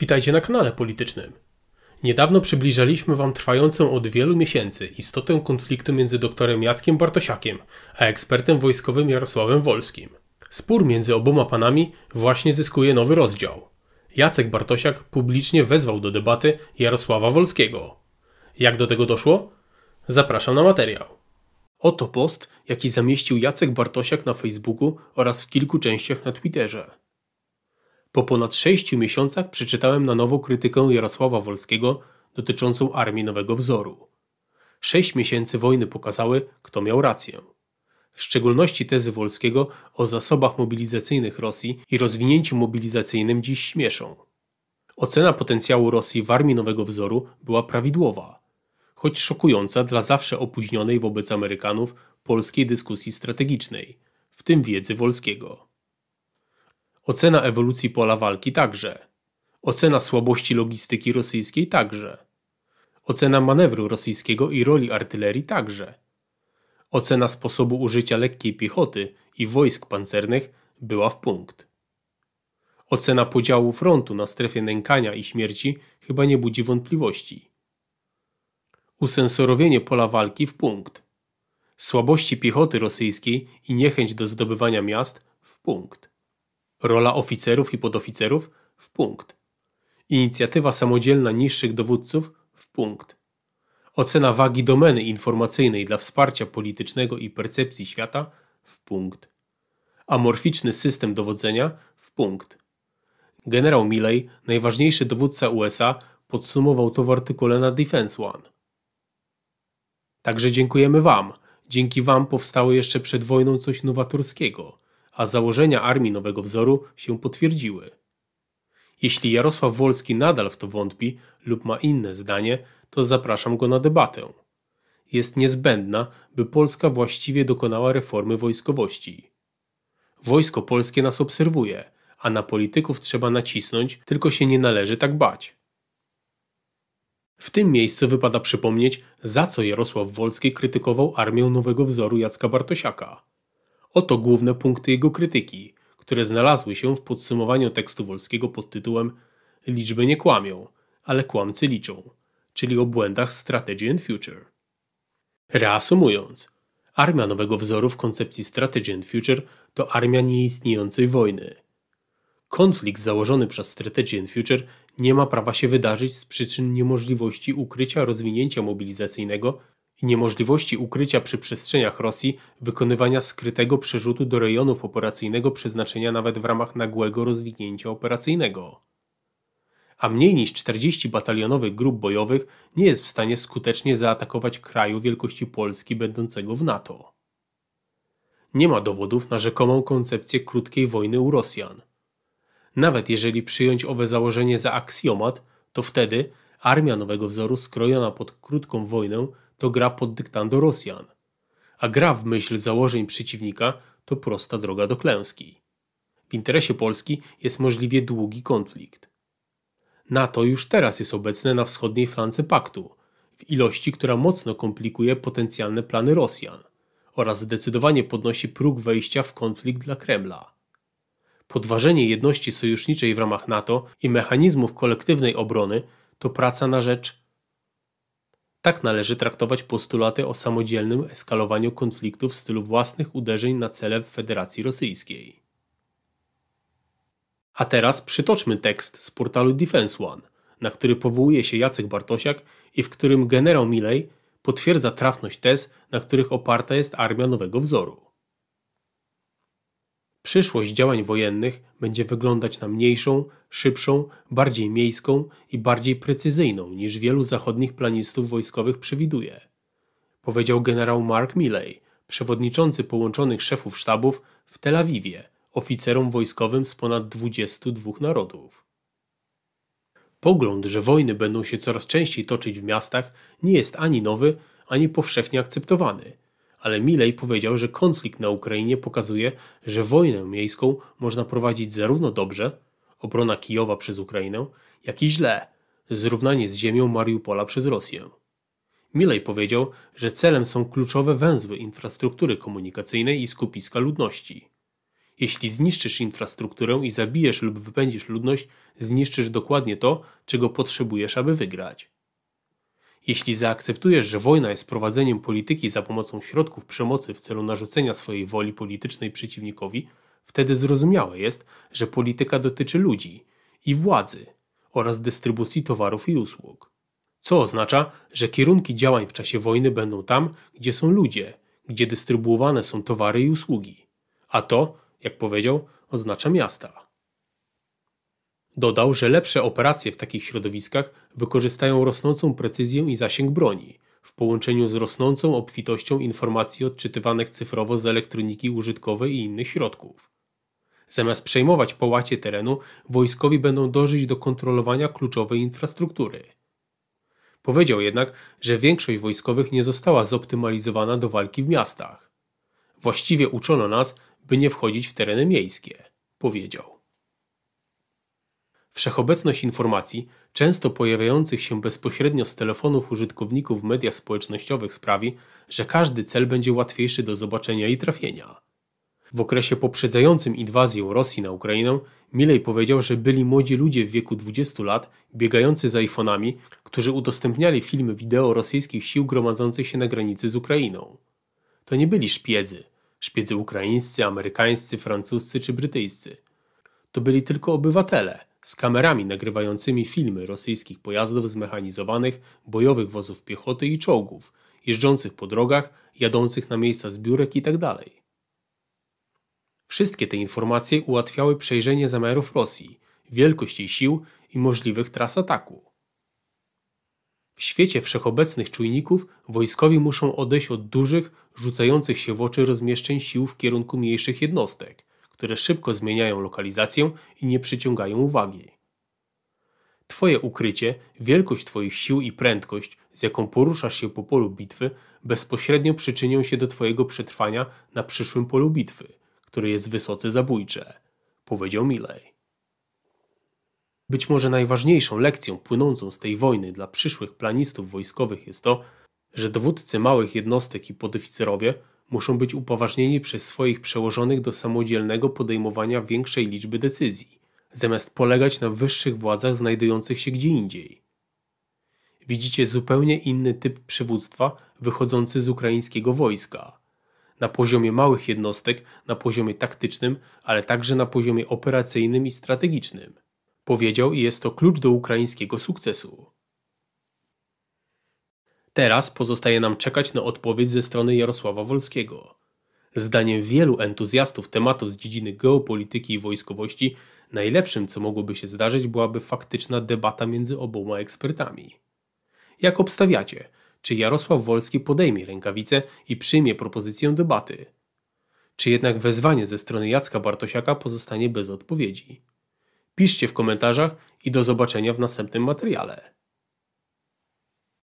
Witajcie na kanale politycznym. Niedawno przybliżaliśmy Wam trwającą od wielu miesięcy istotę konfliktu między doktorem Jackiem Bartosiakiem a ekspertem wojskowym Jarosławem Wolskim. Spór między oboma panami właśnie zyskuje nowy rozdział. Jacek Bartosiak publicznie wezwał do debaty Jarosława Wolskiego. Jak do tego doszło? Zapraszam na materiał. Oto post, jaki zamieścił Jacek Bartosiak na Facebooku oraz w kilku częściach na Twitterze. Po ponad sześciu miesiącach przeczytałem na nowo krytykę Jarosława Wolskiego dotyczącą Armii Nowego Wzoru. Sześć miesięcy wojny pokazały, kto miał rację. W szczególności tezy Wolskiego o zasobach mobilizacyjnych Rosji i rozwinięciu mobilizacyjnym dziś śmieszą. Ocena potencjału Rosji w Armii Nowego Wzoru była prawidłowa, choć szokująca dla zawsze opóźnionej wobec Amerykanów polskiej dyskusji strategicznej, w tym wiedzy Wolskiego. Ocena ewolucji pola walki także. Ocena słabości logistyki rosyjskiej także. Ocena manewru rosyjskiego i roli artylerii także. Ocena sposobu użycia lekkiej piechoty i wojsk pancernych była w punkt. Ocena podziału frontu na strefie nękania i śmierci chyba nie budzi wątpliwości. Usensorowienie pola walki w punkt. Słabości piechoty rosyjskiej i niechęć do zdobywania miast w punkt. Rola oficerów i podoficerów w punkt. Inicjatywa samodzielna niższych dowódców w punkt. Ocena wagi domeny informacyjnej dla wsparcia politycznego i percepcji świata w punkt. Amorficzny system dowodzenia w punkt. Generał Milley, najważniejszy dowódca USA, podsumował to w artykule na Defense One. Także dziękujemy Wam. Dzięki Wam powstało jeszcze przed wojną coś nowatorskiego – a założenia armii nowego wzoru się potwierdziły. Jeśli Jarosław Wolski nadal w to wątpi lub ma inne zdanie, to zapraszam go na debatę. Jest niezbędna, by Polska właściwie dokonała reformy wojskowości. Wojsko polskie nas obserwuje, a na polityków trzeba nacisnąć, tylko się nie należy tak bać. W tym miejscu wypada przypomnieć, za co Jarosław Wolski krytykował armię nowego wzoru Jacka Bartosiaka. Oto główne punkty jego krytyki, które znalazły się w podsumowaniu tekstu Wolskiego pod tytułem Liczby nie kłamią, ale kłamcy liczą, czyli o błędach Strategy and Future. Reasumując, armia nowego wzoru w koncepcji Strategy and Future to armia nieistniejącej wojny. Konflikt założony przez Strategy and Future nie ma prawa się wydarzyć z przyczyn niemożliwości ukrycia rozwinięcia mobilizacyjnego i niemożliwości ukrycia przy przestrzeniach Rosji wykonywania skrytego przerzutu do rejonów operacyjnego przeznaczenia nawet w ramach nagłego rozwinięcia operacyjnego. A mniej niż 40 batalionowych grup bojowych nie jest w stanie skutecznie zaatakować kraju wielkości Polski będącego w NATO. Nie ma dowodów na rzekomą koncepcję krótkiej wojny u Rosjan. Nawet jeżeli przyjąć owe założenie za aksjomat, to wtedy armia nowego wzoru skrojona pod krótką wojnę to gra pod dyktando Rosjan, a gra w myśl założeń przeciwnika to prosta droga do klęski. W interesie Polski jest możliwie długi konflikt. NATO już teraz jest obecne na wschodniej flance paktu, w ilości, która mocno komplikuje potencjalne plany Rosjan oraz zdecydowanie podnosi próg wejścia w konflikt dla Kremla. Podważenie jedności sojuszniczej w ramach NATO i mechanizmów kolektywnej obrony to praca na rzecz tak należy traktować postulaty o samodzielnym eskalowaniu konfliktu w stylu własnych uderzeń na cele w Federacji Rosyjskiej. A teraz przytoczmy tekst z portalu Defense One, na który powołuje się Jacek Bartosiak i w którym generał Milley potwierdza trafność tez, na których oparta jest armia nowego wzoru. Przyszłość działań wojennych będzie wyglądać na mniejszą, szybszą, bardziej miejską i bardziej precyzyjną niż wielu zachodnich planistów wojskowych przewiduje, powiedział generał Mark Milley, przewodniczący połączonych szefów sztabów w Tel Awiwie, oficerom wojskowym z ponad 22 narodów. Pogląd, że wojny będą się coraz częściej toczyć w miastach, nie jest ani nowy, ani powszechnie akceptowany – ale Milej powiedział, że konflikt na Ukrainie pokazuje, że wojnę miejską można prowadzić zarówno dobrze, obrona Kijowa przez Ukrainę, jak i źle, zrównanie z ziemią Mariupola przez Rosję. Milej powiedział, że celem są kluczowe węzły infrastruktury komunikacyjnej i skupiska ludności. Jeśli zniszczysz infrastrukturę i zabijesz lub wypędzisz ludność, zniszczysz dokładnie to, czego potrzebujesz, aby wygrać. Jeśli zaakceptujesz, że wojna jest prowadzeniem polityki za pomocą środków przemocy w celu narzucenia swojej woli politycznej przeciwnikowi, wtedy zrozumiałe jest, że polityka dotyczy ludzi i władzy oraz dystrybucji towarów i usług. Co oznacza, że kierunki działań w czasie wojny będą tam, gdzie są ludzie, gdzie dystrybuowane są towary i usługi. A to, jak powiedział, oznacza miasta. Dodał, że lepsze operacje w takich środowiskach wykorzystają rosnącą precyzję i zasięg broni, w połączeniu z rosnącą obfitością informacji odczytywanych cyfrowo z elektroniki użytkowej i innych środków. Zamiast przejmować połacie terenu, wojskowi będą dążyć do kontrolowania kluczowej infrastruktury. Powiedział jednak, że większość wojskowych nie została zoptymalizowana do walki w miastach. Właściwie uczono nas, by nie wchodzić w tereny miejskie, powiedział. Wszechobecność informacji, często pojawiających się bezpośrednio z telefonów użytkowników w mediach społecznościowych sprawi, że każdy cel będzie łatwiejszy do zobaczenia i trafienia. W okresie poprzedzającym inwazję Rosji na Ukrainę, Milej powiedział, że byli młodzi ludzie w wieku 20 lat, biegający za iPhone'ami, którzy udostępniali filmy wideo rosyjskich sił gromadzących się na granicy z Ukrainą. To nie byli szpiedzy, szpiedzy ukraińscy, amerykańscy, francuscy czy brytyjscy – to byli tylko obywatele z kamerami nagrywającymi filmy rosyjskich pojazdów zmechanizowanych, bojowych wozów piechoty i czołgów, jeżdżących po drogach, jadących na miejsca zbiórek itd. Tak Wszystkie te informacje ułatwiały przejrzenie zamiarów Rosji, wielkość jej sił i możliwych tras ataku. W świecie wszechobecnych czujników wojskowi muszą odejść od dużych, rzucających się w oczy rozmieszczeń sił w kierunku mniejszych jednostek, które szybko zmieniają lokalizację i nie przyciągają uwagi. Twoje ukrycie, wielkość Twoich sił i prędkość, z jaką poruszasz się po polu bitwy, bezpośrednio przyczynią się do Twojego przetrwania na przyszłym polu bitwy, które jest wysoce zabójcze, powiedział Milley. Być może najważniejszą lekcją płynącą z tej wojny dla przyszłych planistów wojskowych jest to, że dowódcy małych jednostek i podoficerowie muszą być upoważnieni przez swoich przełożonych do samodzielnego podejmowania większej liczby decyzji, zamiast polegać na wyższych władzach znajdujących się gdzie indziej. Widzicie zupełnie inny typ przywództwa wychodzący z ukraińskiego wojska. Na poziomie małych jednostek, na poziomie taktycznym, ale także na poziomie operacyjnym i strategicznym. Powiedział i jest to klucz do ukraińskiego sukcesu. Teraz pozostaje nam czekać na odpowiedź ze strony Jarosława Wolskiego. Zdaniem wielu entuzjastów tematów z dziedziny geopolityki i wojskowości, najlepszym, co mogłoby się zdarzyć, byłaby faktyczna debata między oboma ekspertami. Jak obstawiacie, czy Jarosław Wolski podejmie rękawice i przyjmie propozycję debaty? Czy jednak wezwanie ze strony Jacka Bartosiaka pozostanie bez odpowiedzi? Piszcie w komentarzach i do zobaczenia w następnym materiale.